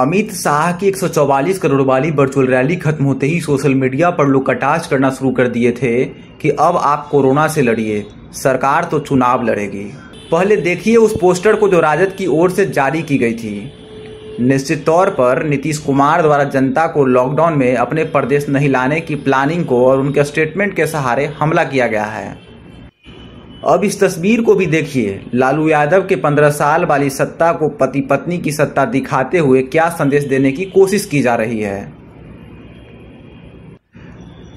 अमित शाह की 144 करोड़ वाली virtual rally खत्म होते ही सोशल मीडिया पर लोग कटाश करना शुरू कर दिए थे कि अब आप कोरोना से लड़िए सरकार तो चुनाव लड़ेगी पहले देखिए उस पोस्टर को जो राजद की ओर से जारी की गई थी निश्चित तौर पर नीतीश कुमार द्वारा जनता को लॉकडाउन में अपने प्रदेश नहीं लाने की प्लानिंग को और उनके स्टेटमेंट के सहारे हमला किया गया है अब इस तस्वीर को भी देखिए लालू यादव के पंद्रह साल वाली सत्ता को पति पत्नी की सत्ता दिखाते हुए क्या संदेश देने की कोशिश की जा रही है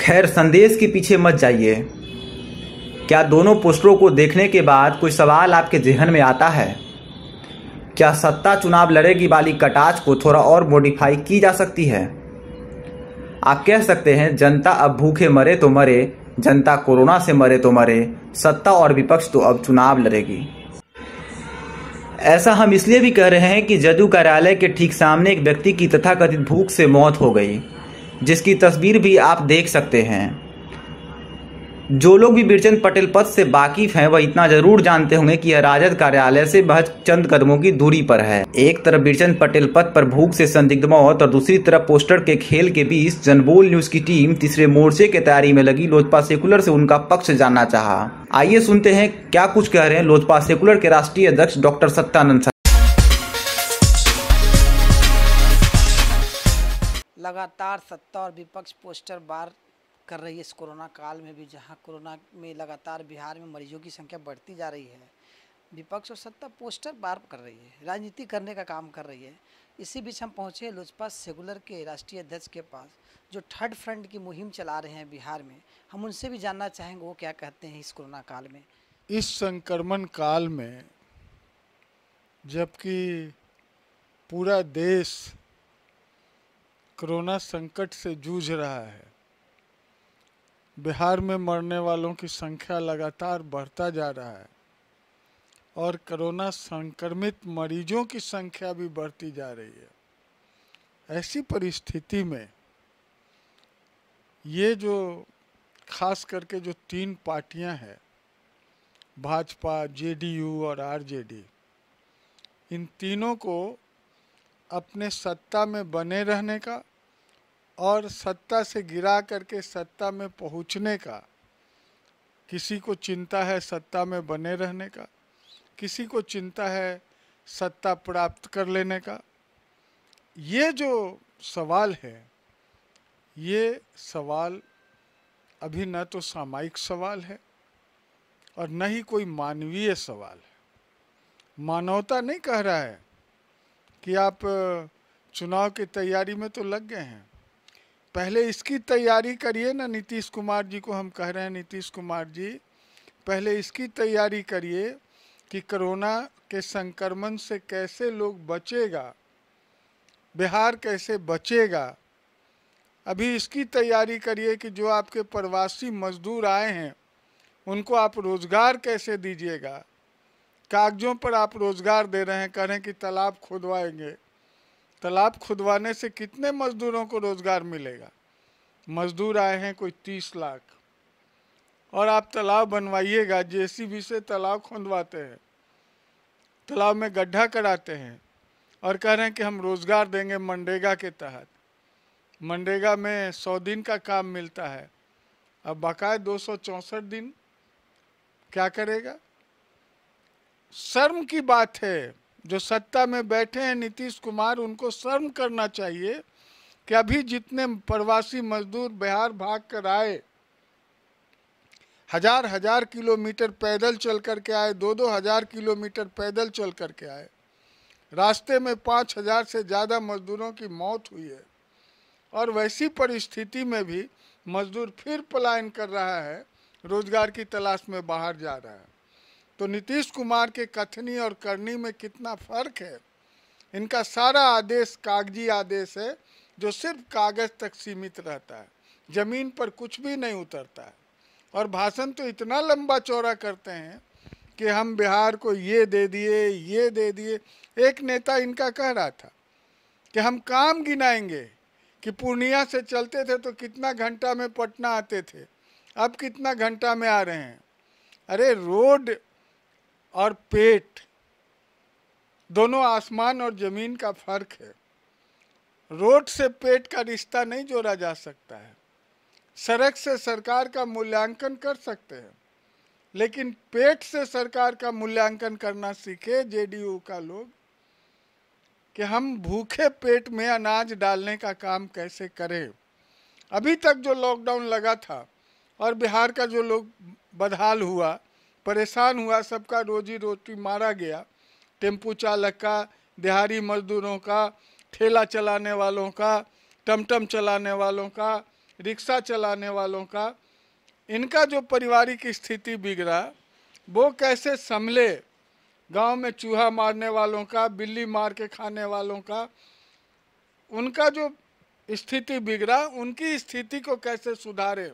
खैर संदेश के पीछे मत जाइए क्या दोनों पोस्टरों को देखने के बाद कोई सवाल आपके जहन में आता है क्या सत्ता चुनाव लड़ेगी वाली कटाच को थोड़ा और मॉडिफाई की जा सकती है आप कह सकते हैं जनता अब भूखे मरे तो मरे जनता कोरोना से मरे तो मरे सत्ता और विपक्ष तो अब चुनाव लड़ेगी ऐसा हम इसलिए भी कह रहे हैं कि जदयू कार्यालय के ठीक सामने एक व्यक्ति की तथाकथित भूख से मौत हो गई जिसकी तस्वीर भी आप देख सकते हैं जो लोग भी बीरचंद पटेल पद से वाकिफ हैं वह इतना जरूर जानते होंगे कि यह राजद कार्यालय से बहज चंद कदमों की दूरी पर है एक तरफ बीरचंद पटेल पद पर भूख से संदिग्ध मौत और दूसरी तरफ पोस्टर के खेल के बीच जनबोल न्यूज की टीम तीसरे मोर्चे की तैयारी में लगी लोजपा सेकुलर से उनका पक्ष जानना चाह आइए सुनते हैं क्या कुछ कह रहे हैं लोजपा सेकुलर के राष्ट्रीय अध्यक्ष डॉक्टर सत्यानंद लगातार सत्ता और विपक्ष पोस्टर बार कर रही है इस कोरोना काल में भी जहां कोरोना में लगातार बिहार में मरीजों की संख्या बढ़ती जा रही है विपक्ष और सत्ता पोस्टर बार कर रही है राजनीति करने का काम कर रही है इसी बीच हम पहुंचे लोजपा सेगुलर के राष्ट्रीय अध्यक्ष के पास जो थर्ड फ्रंट की मुहिम चला रहे हैं बिहार में हम उनसे भी जानना चाहेंगे वो क्या कहते हैं इस कोरोना काल में इस संक्रमण काल में जबकि पूरा देश कोरोना संकट से जूझ रहा है बिहार में मरने वालों की संख्या लगातार बढ़ता जा रहा है और कोरोना संक्रमित मरीजों की संख्या भी बढ़ती जा रही है ऐसी परिस्थिति में ये जो खास करके जो तीन पार्टियां हैं भाजपा जेडीयू और आरजेडी इन तीनों को अपने सत्ता में बने रहने का और सत्ता से गिरा करके सत्ता में पहुंचने का किसी को चिंता है सत्ता में बने रहने का किसी को चिंता है सत्ता प्राप्त कर लेने का ये जो सवाल है ये सवाल अभी न तो सामायिक सवाल है और न ही कोई मानवीय सवाल है मानवता नहीं कह रहा है कि आप चुनाव की तैयारी में तो लग गए हैं पहले इसकी तैयारी करिए ना नीतीश कुमार जी को हम कह रहे हैं नीतीश कुमार जी पहले इसकी तैयारी करिए कि कोरोना के संक्रमण से कैसे लोग बचेगा बिहार कैसे बचेगा अभी इसकी तैयारी करिए कि जो आपके प्रवासी मजदूर आए हैं उनको आप रोज़गार कैसे दीजिएगा कागज़ों पर आप रोज़गार दे रहे हैं कह रहे हैं कि तालाब खुदवाएंगे तालाब खुदवाने से कितने मजदूरों को रोज़गार मिलेगा मजदूर आए हैं कोई तीस लाख और आप तालाब बनवाइएगा जेसीबी से तालाब खुदवाते हैं तालाब में गड्ढा कराते हैं और कह रहे हैं कि हम रोज़गार देंगे मनरेगा के तहत मनरेगा में सौ दिन का काम मिलता है अब बकाया दो दिन क्या करेगा शर्म की बात है जो सत्ता में बैठे हैं नीतीश कुमार उनको शर्म करना चाहिए कि अभी जितने प्रवासी मजदूर बिहार भाग कर आए हजार हजार किलोमीटर पैदल चल कर के आए दो दो हजार किलोमीटर पैदल चल कर के आए रास्ते में पाँच हजार से ज़्यादा मजदूरों की मौत हुई है और वैसी परिस्थिति में भी मजदूर फिर पलायन कर रहा है रोजगार की तलाश में बाहर जा रहा है तो नीतीश कुमार के कथनी और करनी में कितना फर्क है इनका सारा आदेश कागजी आदेश है जो सिर्फ कागज तक सीमित रहता है जमीन पर कुछ भी नहीं उतरता है और भाषण तो इतना लंबा चौड़ा करते हैं कि हम बिहार को ये दे दिए ये दे दिए एक नेता इनका कह रहा था कि हम काम गिनाएंगे कि पूर्णिया से चलते थे तो कितना घंटा में पटना आते थे अब कितना घंटा में आ रहे हैं अरे रोड और पेट दोनों आसमान और ज़मीन का फर्क है रोड से पेट का रिश्ता नहीं जोड़ा जा सकता है सड़क से सरकार का मूल्यांकन कर सकते हैं लेकिन पेट से सरकार का मूल्यांकन करना सीखे जेडीयू का लोग कि हम भूखे पेट में अनाज डालने का काम कैसे करें अभी तक जो लॉकडाउन लगा था और बिहार का जो लोग बदहाल हुआ परेशान हुआ सबका रोजी रोटी मारा गया टेम्पू चालक का दिहाड़ी मजदूरों का ठेला चलाने वालों का टमटम चलाने वालों का रिक्शा चलाने वालों का इनका जो पारिवारिक स्थिति बिगड़ा वो कैसे संभले गांव में चूहा मारने वालों का बिल्ली मार के खाने वालों का उनका जो स्थिति बिगड़ा उनकी स्थिति को कैसे सुधारे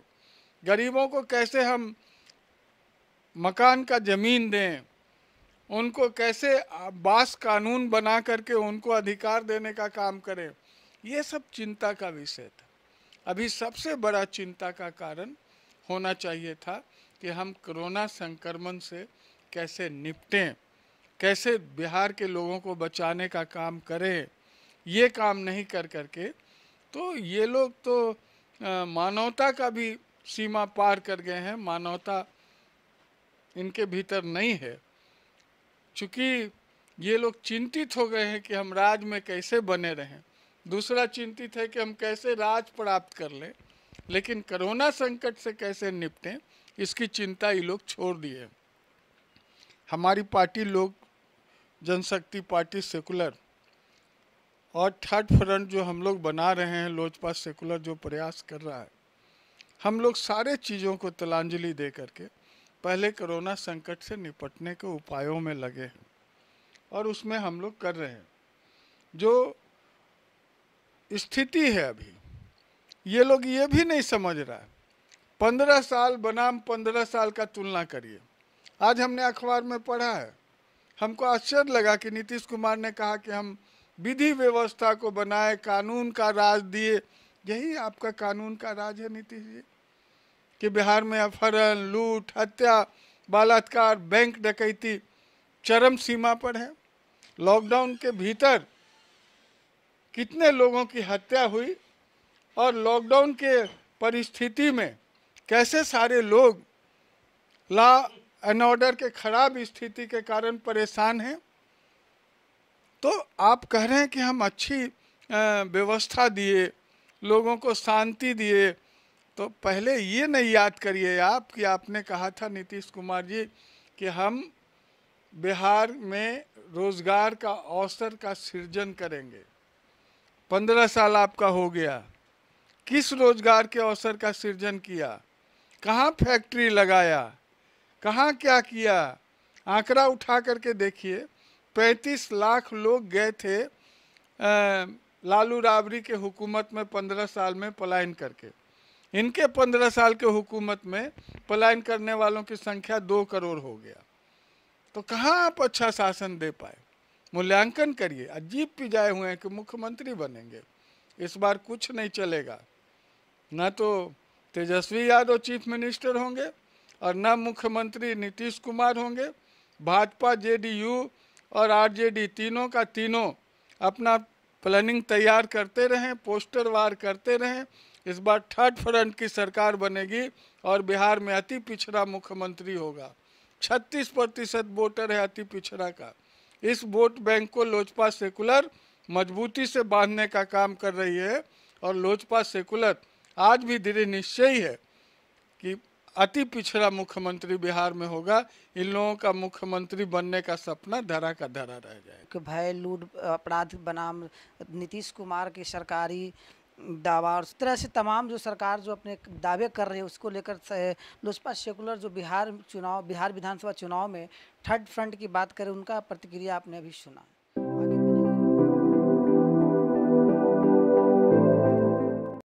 गरीबों को कैसे हम मकान का ज़मीन दें उनको कैसे बास कानून बना करके उनको अधिकार देने का काम करें ये सब चिंता का विषय था अभी सबसे बड़ा चिंता का कारण होना चाहिए था कि हम कोरोना संक्रमण से कैसे निपटें कैसे बिहार के लोगों को बचाने का काम करें ये काम नहीं कर करके तो ये लोग तो मानवता का भी सीमा पार कर गए हैं मानवता इनके भीतर नहीं है चूँकि ये लोग चिंतित हो गए हैं कि हम राज में कैसे बने रहें दूसरा चिंतित है कि हम कैसे राज प्राप्त कर लें लेकिन कोरोना संकट से कैसे निपटें इसकी चिंता ये लोग छोड़ दिए हमारी party Lok Janshakti party secular और थर्ड फ्रंट जो हम लोग बना रहे हैं लोजपा सेकुलर जो प्रयास कर रहा है हम लोग सारे चीज़ों को तलांजलि दे करके पहले कोरोना संकट से निपटने के उपायों में लगे और उसमें हम लोग कर रहे हैं जो स्थिति है अभी ये लोग ये भी नहीं समझ रहा है पंद्रह साल बनाम पंद्रह साल का तुलना करिए आज हमने अखबार में पढ़ा है हमको आश्चर्य लगा कि नीतीश कुमार ने कहा कि हम विधि व्यवस्था को बनाए कानून का राज दिए यही आपका कानून का राज है नीतीश जी कि बिहार में अपहरण लूट हत्या बलात्कार बैंक डकैती चरम सीमा पर है लॉकडाउन के भीतर कितने लोगों की हत्या हुई और लॉकडाउन के परिस्थिति में कैसे सारे लोग ला एंड ऑर्डर के खराब स्थिति के कारण परेशान हैं तो आप कह रहे हैं कि हम अच्छी व्यवस्था दिए लोगों को शांति दिए तो पहले ये नहीं याद करिए आप कि आपने कहा था नीतीश कुमार जी कि हम बिहार में रोजगार का अवसर का सृजन करेंगे पंद्रह साल आपका हो गया किस रोजगार के अवसर का सृजन किया कहाँ फैक्ट्री लगाया कहाँ क्या किया आंकड़ा उठा करके देखिए 35 लाख लोग गए थे आ, लालू राबड़ी के हुकूमत में पंद्रह साल में पलायन करके इनके पंद्रह साल के हुकूमत में पलायन करने वालों की संख्या दो करोड़ हो गया तो कहाँ आप अच्छा शासन दे पाए मूल्यांकन करिए अजीब जाए हुए हैं कि मुख्यमंत्री बनेंगे इस बार कुछ नहीं चलेगा ना तो तेजस्वी यादव चीफ मिनिस्टर होंगे और ना मुख्यमंत्री नीतीश कुमार होंगे भाजपा जेडीयू और आरजेडी तीनों का तीनों अपना प्लानिंग तैयार करते रहें पोस्टर वार करते रहें इस बार थर्ड फ्रंट की सरकार बनेगी और बिहार में अति पिछड़ा मुख्यमंत्री होगा 36 प्रतिशत वोटर है अति पिछड़ा का इस वोट बैंक को लोजपा सेकुलर मजबूती से बांधने का काम कर रही है और लोजपा सेकुलर आज भी दृढ़ निश्चय है कि अति पिछड़ा मुख्यमंत्री बिहार में होगा इन लोगों का मुख्यमंत्री बनने का सपना धरा का धरा रह जाएगा भय लूट अपराध बनाम नीतीश कुमार की सरकारी दावा और इस तरह से तमाम जो सरकार जो अपने दावे कर रही है उसको लेकर लोजपा सेकुलर जो बिहार चुनाव बिहार विधानसभा चुनाव में थर्ड फ्रंट की बात करें उनका प्रतिक्रिया आपने अभी सुना